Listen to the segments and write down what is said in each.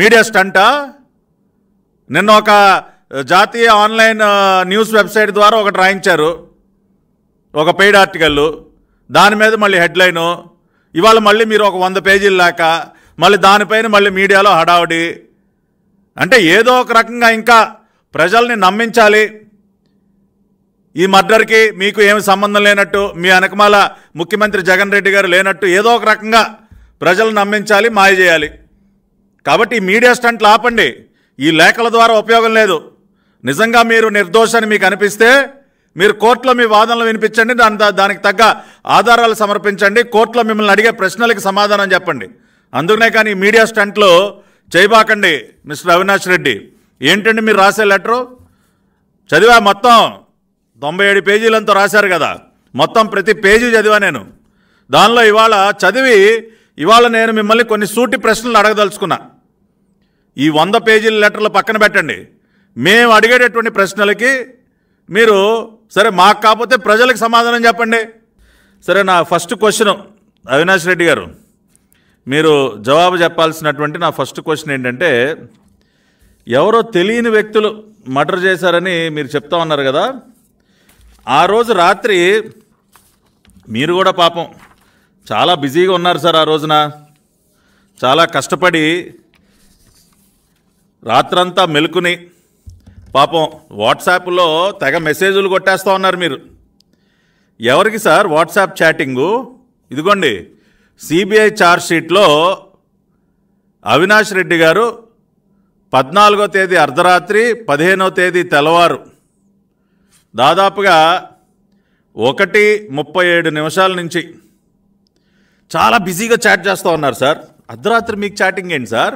media స్టంటా నిన్న ఒక జాతీయ ఆన్లైన్ న్యూస్ వెబ్సైట్ ద్వారా ఒకటి రాయించారు ఒక పెయిడ్ ఆర్టికల్ దాని మీద మళ్ళీ హెడ్లైను ఇవాళ మళ్ళీ మీరు ఒక వంద పేజీలు లేక మళ్ళీ దానిపైన మళ్ళీ మీడియాలో హడావుడి అంటే ఏదో ఒక రకంగా ఇంకా ప్రజల్ని నమ్మించాలి ఈ మర్డర్కి మీకు ఏమి సంబంధం లేనట్టు మీ వెనకమాల ముఖ్యమంత్రి జగన్ రెడ్డి గారు లేనట్టు ఏదో ఒక రకంగా ప్రజలు నమ్మించాలి మాయ చేయాలి కాబట్టి మీడియా స్టంట్లు ఆపండి ఈ లేఖల ద్వారా ఉపయోగం లేదు నిజంగా మీరు నిర్దోషాన్ని మీకు అనిపిస్తే మీరు కోర్టులో మీ వాదనలు వినిపించండి దాని దానికి తగ్గ ఆధారాలు సమర్పించండి కోర్టులో మిమ్మల్ని అడిగే ప్రశ్నలకు సమాధానం చెప్పండి అందుకనే కానీ మీడియా స్టంట్లో చేయబాకండి మిస్టర్ అవినాష్ రెడ్డి ఏంటండి మీరు రాసే లెటరు చదివా మొత్తం తొంభై ఏడు పేజీలంతా రాశారు కదా మొత్తం ప్రతి పేజీ చదివా నేను దానిలో ఇవాళ చదివి ఇవాళ నేను మిమ్మల్ని కొన్ని సూటి ప్రశ్నలు అడగదలుచుకున్నా ఈ వంద పేజీల లెటర్లు పక్కన పెట్టండి మేము అడిగేటటువంటి ప్రశ్నలకి మీరు సరే మాకు కాకపోతే ప్రజలకు సమాధానం చెప్పండి సరే నా ఫస్ట్ క్వశ్చన్ అవినాష్ రెడ్డి గారు మీరు జవాబు చెప్పాల్సినటువంటి నా ఫస్ట్ క్వశ్చన్ ఏంటంటే ఎవరో తెలియని వ్యక్తులు మర్డర్ చేశారని మీరు చెప్తా ఉన్నారు కదా ఆ రోజు రాత్రి మీరు కూడా పాపం చాలా బిజీగా ఉన్నారు సార్ ఆ రోజున చాలా కష్టపడి రాత్రంతా మెలుకుని పాపం వాట్సాప్లో తెగ మెసేజ్లు కొట్టేస్తూ ఉన్నారు మీరు ఎవరికి సార్ వాట్సాప్ చాటింగు ఇదిగోండి సిబిఐ ఛార్జ్షీట్లో అవినాష్ రెడ్డి గారు పద్నాలుగో తేదీ అర్ధరాత్రి పదిహేనో తేదీ తెల్లవారు దాదాపుగా ఒకటి ముప్పై ఏడు నిమిషాల నుంచి చాలా బిజీగా చాట్ చేస్తూ ఉన్నారు సార్ అర్ధరాత్రి మీకు చాటింగ్ ఏంటి సార్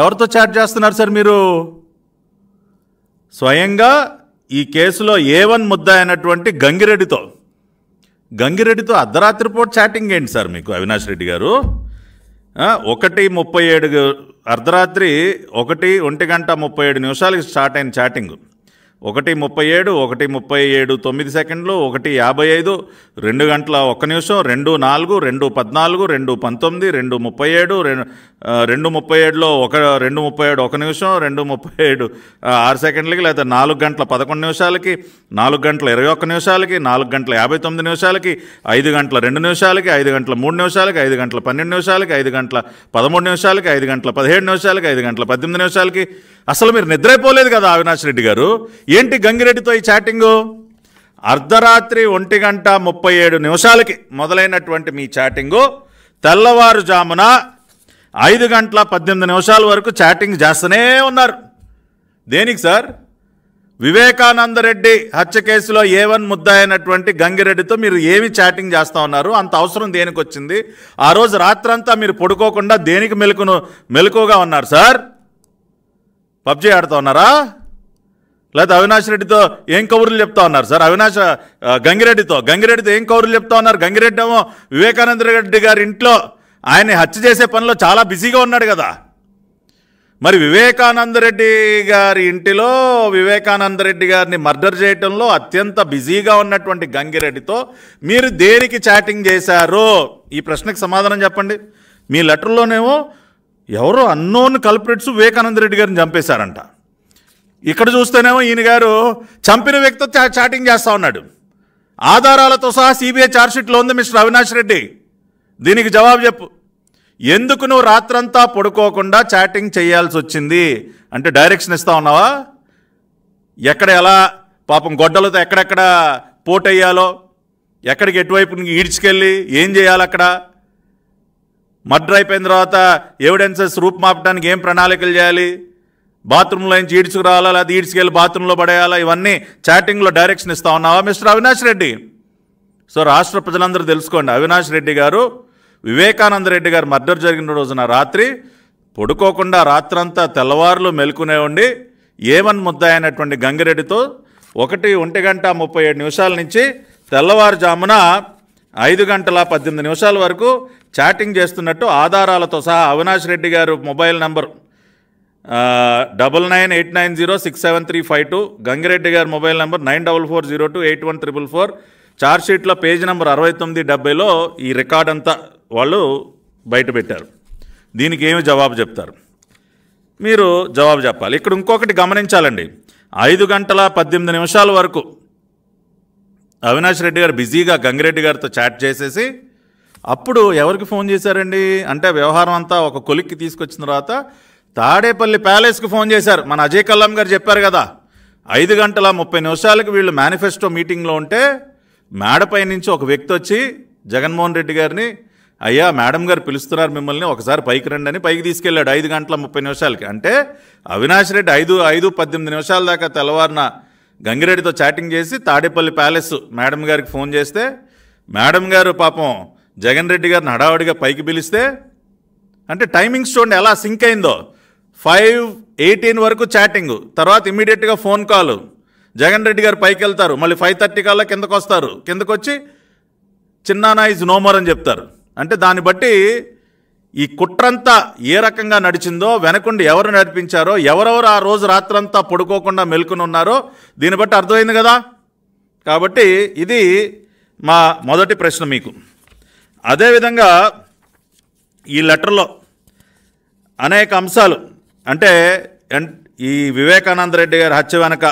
ఎవరితో చాట్ చేస్తున్నారు సార్ మీరు స్వయంగా ఈ కేసులో ఏ వన్ ముద్ద అయినటువంటి గంగిరెడ్డితో గంగిరెడ్డితో అర్ధరాత్రి పూట చాటింగ్ ఏంటి సార్ మీకు అవినాష్ రెడ్డి గారు ఒకటి ముప్పై ఏడు అర్ధరాత్రి ఒకటి ఒంటి గంట ముప్పై ఏడు నిమిషాలకి స్టార్ట్ అయిన చాటింగ్ ఒకటి ముప్పై ఏడు ఒకటి ముప్పై ఏడు తొమ్మిది సెకండ్లు ఒకటి యాభై ఐదు రెండు గంటల ఒక్క నిమిషం రెండు నాలుగు రెండు పద్నాలుగు రెండు పంతొమ్మిది రెండు ముప్పై ఏడు రెండు రెండు ముప్పై ఏడులో ఒక రెండు ముప్పై ఏడు ఒక నిమిషం రెండు ముప్పై ఏడు ఆరు సెకండ్లకి లేకపోతే నాలుగు గంటల పదకొండు నిమిషాలకి నాలుగు గంటల ఇరవై ఒక్క నిమిషాలకి నాలుగు గంటల యాభై తొమ్మిది నిమిషాలకి ఐదు గంటల రెండు నిమిషాలకి ఐదు గంటల మూడు నిమిషాలకి ఐదు గంటల పన్నెండు నిమిషాలకి ఐదు గంటల పదమూడు నిమిషాలకి ఐదు గంటల పదిహేడు నిమిషాలకి ఐదు గంటల పద్దెనిమిది నిమిషాలకి అసలు మీరు నిద్రైపోలేదు కదా అవినాష్ రెడ్డి గారు ఏంటి గంగిరెడ్డితో ఈ చాటింగు అర్ధరాత్రి ఒంటి గంట ముప్పై ఏడు నిమిషాలకి మొదలైనటువంటి మీ చాటింగు తెల్లవారుజామున ఐదు గంటల పద్దెనిమిది నిమిషాల వరకు చాటింగ్ చేస్తూనే ఉన్నారు దేనికి సార్ వివేకానందరెడ్డి హత్య కేసులో ఏ వన్ ముద్ద అయినటువంటి గంగిరెడ్డితో మీరు ఏమి చాటింగ్ చేస్తూ ఉన్నారు అంత అవసరం దేనికి వచ్చింది ఆ రోజు రాత్రంతా మీరు పడుకోకుండా దేనికి మెలుకును మెలకుగా ఉన్నారు సార్ పబ్జీ ఆడుతూ ఉన్నారా లేకపోతే అవినాష్ రెడ్డితో ఏం కబుర్లు చెప్తా ఉన్నారు సార్ అవినాష్ గంగిరెడ్డితో గంగిరెడ్డితో ఏం కబుర్లు చెప్తా ఉన్నారు గంగిరెడ్డి ఏమో వివేకానంద రెడ్డి గారి ఇంట్లో ఆయన్ని హత్య చేసే పనిలో చాలా బిజీగా ఉన్నాడు కదా మరి వివేకానంద రెడ్డి గారి ఇంటిలో వివేకానంద రెడ్డి గారిని మర్డర్ చేయటంలో అత్యంత బిజీగా ఉన్నటువంటి గంగిరెడ్డితో మీరు దేనికి చాటింగ్ చేశారు ఈ ప్రశ్నకు సమాధానం చెప్పండి మీ లెటర్లోనేమో ఎవరో అన్నోన్ కల్పరేట్స్ వివేకానంద రెడ్డి గారిని చంపేశారంట ఇక్కడ చూస్తేనేమో ఈయన గారు చంపిన వ్యక్తితో చా చాటింగ్ చేస్తూ ఉన్నాడు ఆధారాలతో సహా సిబిఐ ఛార్జ్షీట్లో ఉంది మిస్టర్ అవినాష్ రెడ్డి దీనికి జవాబు చెప్పు ఎందుకు నువ్వు రాత్రంతా పడుకోకుండా చాటింగ్ చేయాల్సి వచ్చింది అంటే డైరెక్షన్ ఇస్తా ఉన్నావా ఎక్కడ ఎలా పాపం గొడ్డలతో ఎక్కడెక్కడ పోటయ్యాలో ఎక్కడికి ఎటువైపు ఈడ్చుకెళ్ళి ఏం చేయాలి అక్కడ మర్డర్ అయిపోయిన తర్వాత ఎవిడెన్సెస్ రూపుమాపడానికి ఏం ప్రణాళికలు చేయాలి బాత్రూంలో నుంచి ఈడ్చుకురావాలా లేదా ఈడ్చుకెళ్ళి బాత్రూంలో పడేయాలా ఇవన్నీ చాటింగ్లో డైరెక్షన్ ఇస్తా ఉన్నావా మిస్టర్ అవినాష్ రెడ్డి సో రాష్ట్ర ప్రజలందరూ తెలుసుకోండి అవినాష్ రెడ్డి గారు వివేకానంద రెడ్డి గారు మర్డర్ జరిగిన రోజున రాత్రి పడుకోకుండా రాత్రంతా తెల్లవారులు మెలుకునే ఉండి ఏమన్ ముద్ద అయినటువంటి గంగిరెడ్డితో ఒకటి ఒంటి గంట ముప్పై ఏడు నిమిషాల నుంచి తెల్లవారుజామున ఐదు గంటల పద్దెనిమిది నిమిషాల వరకు చాటింగ్ చేస్తున్నట్టు ఆధారాలతో సహా Avinash Reddy garu mobile number double nine eight nine zero six seven three five two Gangireddy గారి mobile number nine double four zero two eight one triple four ఛార్జ్షీట్లో పేజ్ నెంబర్ అరవై తొమ్మిది డెబ్బైలో ఈ రికార్డ్ అంతా వాళ్ళు బయటపెట్టారు దీనికి ఏమి జవాబు చెప్తారు మీరు జవాబు చెప్పాలి ఇక్కడ ఇంకొకటి గమనించాలండి ఐదు గంటల పద్దెనిమిది నిమిషాల వరకు అవినాష్ రెడ్డి గారు బిజీగా గంగిరెడ్డి గారితో చాట్ చేసేసి అప్పుడు ఎవరికి ఫోన్ చేశారండి అంటే వ్యవహారం అంతా ఒక కొలిక్కి తీసుకొచ్చిన తర్వాత తాడేపల్లి ప్యాలెస్కి ఫోన్ చేశారు మన అజయ్ కల్లాం గారు చెప్పారు కదా ఐదు గంటల ముప్పై నిమిషాలకు వీళ్ళు మేనిఫెస్టో మీటింగ్లో ఉంటే మేడపై నుంచి ఒక వ్యక్తి వచ్చి జగన్మోహన్ రెడ్డి గారిని అయ్యా మేడం గారు పిలుస్తున్నారు మిమ్మల్ని ఒకసారి పైకి రండి అని పైకి తీసుకెళ్ళాడు ఐదు గంటల ముప్పై నిమిషాలకి అంటే అవినాష్ రెడ్డి ఐదు ఐదు పద్దెనిమిది నిమిషాల దాకా తెల్లవారిన గంగిరెడ్డితో చాటింగ్ చేసి తాడేపల్లి ప్యాలెస్ మేడం గారికి ఫోన్ చేస్తే మేడం గారు పాపం జగన్ రెడ్డి గారిని హడావుడిగా పైకి పిలిస్తే అంటే టైమింగ్స్ చూడండి ఎలా సింక్ అయిందో ఫైవ్ ఎయిటీన్ వరకు చాటింగ్ తర్వాత ఇమీడియట్గా ఫోన్ కాల్ జగన్ రెడ్డి గారు పైకి వెళ్తారు మళ్ళీ ఫైవ్ థర్టీ కల్లా కిందకు వస్తారు కిందకు వచ్చి చిన్నానా ఇజ్ నోమర్ అని చెప్తారు అంటే దాన్ని బట్టి ఈ కుట్రంతా ఏ రకంగా నడిచిందో వెనకుండి ఎవరు నడిపించారో ఎవరెవరు ఆ రోజు రాత్రంతా పడుకోకుండా మెలుకుని ఉన్నారో దీన్ని బట్టి అర్థమైంది కదా కాబట్టి ఇది మా మొదటి ప్రశ్న మీకు అదేవిధంగా ఈ లెటర్లో అనేక అంశాలు అంటే ఈ వివేకానంద రెడ్డి గారి హత్య వెనక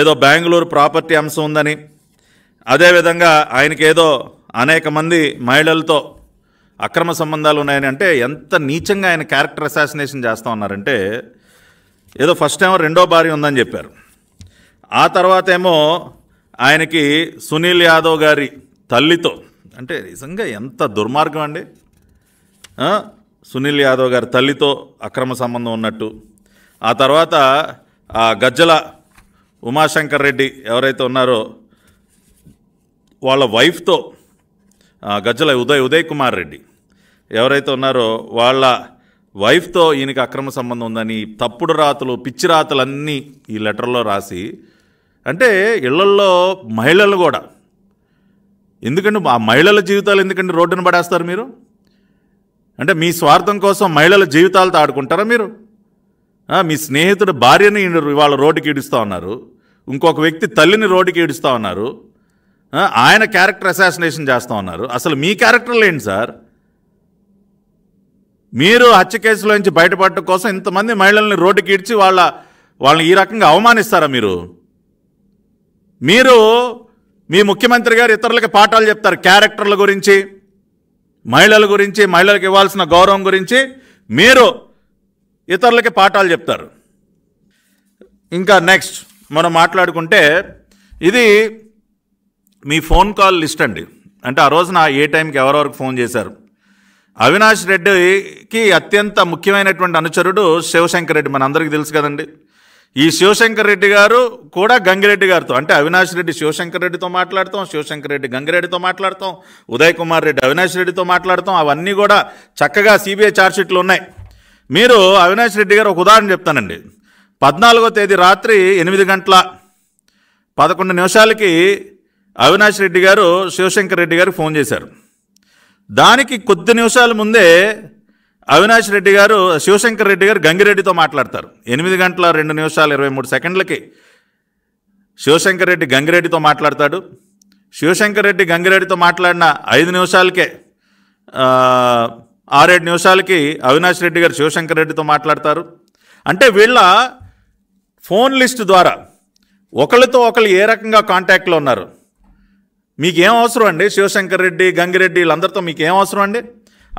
ఏదో బెంగళూరు ప్రాపర్టీ అంశం ఉందని అదేవిధంగా ఆయనకేదో అనేక మంది మహిళలతో అక్రమ సంబంధాలు ఉన్నాయని అంటే ఎంత నీచంగా ఆయన క్యారెక్టర్ అసాసినేషన్ చేస్తూ ఉన్నారంటే ఏదో ఫస్ట్ టైం రెండో భార్య ఉందని చెప్పారు ఆ తర్వాత ఏమో ఆయనకి సునీల్ యాదవ్ గారి తల్లితో అంటే నిజంగా ఎంత దుర్మార్గం అండి సునీల్ యాదవ్ గారి తల్లితో అక్రమ సంబంధం ఉన్నట్టు ఆ తర్వాత గజ్జల ఉమాశంకర్ రెడ్డి ఎవరైతే ఉన్నారో వాళ్ళ వైఫ్తో గజ్జల ఉదయ్ ఉదయ్ కుమార్ రెడ్డి ఎవరైతే ఉన్నారో వాళ్ళ వైఫ్తో ఈయనకి అక్రమ సంబంధం ఉందని తప్పుడు రాతలు పిచ్చి రాతలన్నీ ఈ లెటర్లో రాసి అంటే ఇళ్లల్లో మహిళలు కూడా ఎందుకంటే ఆ మహిళల జీవితాలు ఎందుకంటే రోడ్డును పడేస్తారు మీరు అంటే మీ స్వార్థం కోసం మహిళల జీవితాలతో ఆడుకుంటారా మీరు మీ స్నేహితుడు భార్యని ఇవాళ రోడ్డుకి ఈడుస్తూ ఉన్నారు ఇంకొక వ్యక్తి తల్లిని రోడ్డుకి ఈడుస్తూ ఉన్నారు ఆయన క్యారెక్టర్ అసాసినేషన్ చేస్తూ ఉన్నారు అసలు మీ క్యారెక్టర్లు ఏంటి సార్ మీరు హత్య కేసులోంచి బయటపడటం కోసం ఇంతమంది మహిళల్ని రోడ్డుకి ఈడ్చి వాళ్ళ వాళ్ళని ఈ రకంగా అవమానిస్తారా మీరు మీరు మీ ముఖ్యమంత్రి గారు ఇతరులకి పాఠాలు చెప్తారు క్యారెక్టర్ల గురించి మహిళల గురించి మహిళలకు ఇవ్వాల్సిన గౌరవం గురించి మీరు ఇతరులకి పాఠాలు చెప్తారు ఇంకా నెక్స్ట్ మనం మాట్లాడుకుంటే ఇది మీ ఫోన్ కాల్ లిస్ట్ అండి అంటే ఆ రోజున ఏ టైంకి ఎవరెవరికి ఫోన్ చేశారు అవినాష్ రెడ్డికి అత్యంత ముఖ్యమైనటువంటి అనుచరుడు శివశంకర్ రెడ్డి మనందరికీ తెలుసు కదండి ఈ శివశంకర్ రెడ్డి గారు కూడా గంగిరెడ్డి గారితో అంటే అవినాష్ రెడ్డి శివశంకర్ రెడ్డితో మాట్లాడతాం శివశంకర్ రెడ్డి గంగిరెడ్డితో మాట్లాడతాం ఉదయ్ కుమార్ రెడ్డి అవినాష్ రెడ్డితో మాట్లాడతాం అవన్నీ కూడా చక్కగా సిబిఐ ఛార్జ్షీట్లు ఉన్నాయి మీరు అవినాష్ రెడ్డి గారు ఒక ఉదాహరణ చెప్తానండి పద్నాలుగో తేదీ రాత్రి ఎనిమిది గంటల పదకొండు నిమిషాలకి అవినాష్ రెడ్డి గారు శివశంకర్ రెడ్డి గారికి ఫోన్ చేశారు దానికి కొద్ది నిమిషాల ముందే అవినాష్ రెడ్డి గారు శివశంకర్ రెడ్డి గారు గంగిరెడ్డితో మాట్లాడతారు ఎనిమిది గంటల రెండు నిమిషాలు ఇరవై మూడు సెకండ్లకి శివశంకర్ రెడ్డి గంగిరెడ్డితో మాట్లాడతాడు శివశంకర్ రెడ్డి గంగిరెడ్డితో మాట్లాడిన ఐదు నిమిషాలకే ఆరేడు నిమిషాలకి అవినాష్ రెడ్డి గారు శివశంకర్ రెడ్డితో మాట్లాడతారు అంటే వీళ్ళ ఫోన్ లిస్ట్ ద్వారా ఒకళ్ళతో ఒకళ్ళు ఏ రకంగా కాంటాక్ట్లో ఉన్నారు మీకేం అవసరం అండి శివశంకర్ రెడ్డి గంగిరెడ్డి వీళ్ళందరితో మీకేం అవసరం అండి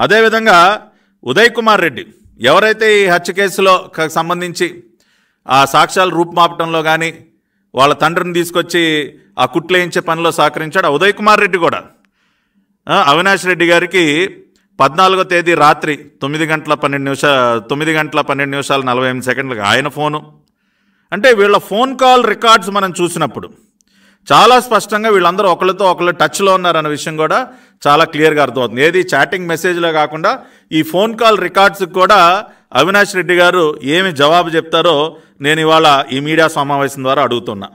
అదేవిధంగా ఉదయ్ కుమార్ రెడ్డి ఎవరైతే ఈ హత్య కేసులో సంబంధించి ఆ సాక్ష్యాలు రూపుమాపటంలో కానీ వాళ్ళ తండ్రిని తీసుకొచ్చి ఆ కుట్లేయించే పనిలో సహకరించాడు ఉదయ్ కుమార్ రెడ్డి కూడా అవినాష్ రెడ్డి గారికి పద్నాలుగో తేదీ రాత్రి తొమ్మిది గంటల పన్నెండు నిమిషాల తొమ్మిది గంటల పన్నెండు నిమిషాలు నలభై ఎనిమిది సెకండ్లకు ఆయన ఫోను అంటే వీళ్ళ ఫోన్ కాల్ రికార్డ్స్ మనం చూసినప్పుడు చాలా స్పష్టంగా వీళ్ళందరూ ఒకరితో ఒకళ్ళు టచ్లో ఉన్నారన్న విషయం కూడా చాలా క్లియర్గా అర్థమవుతుంది ఏది చాటింగ్ మెసేజ్లో కాకుండా ఈ ఫోన్ కాల్ రికార్డ్స్కి కూడా అవినాష్ రెడ్డి గారు ఏమి జవాబు చెప్తారో నేను ఇవాళ ఈ మీడియా సమావేశం ద్వారా అడుగుతున్నా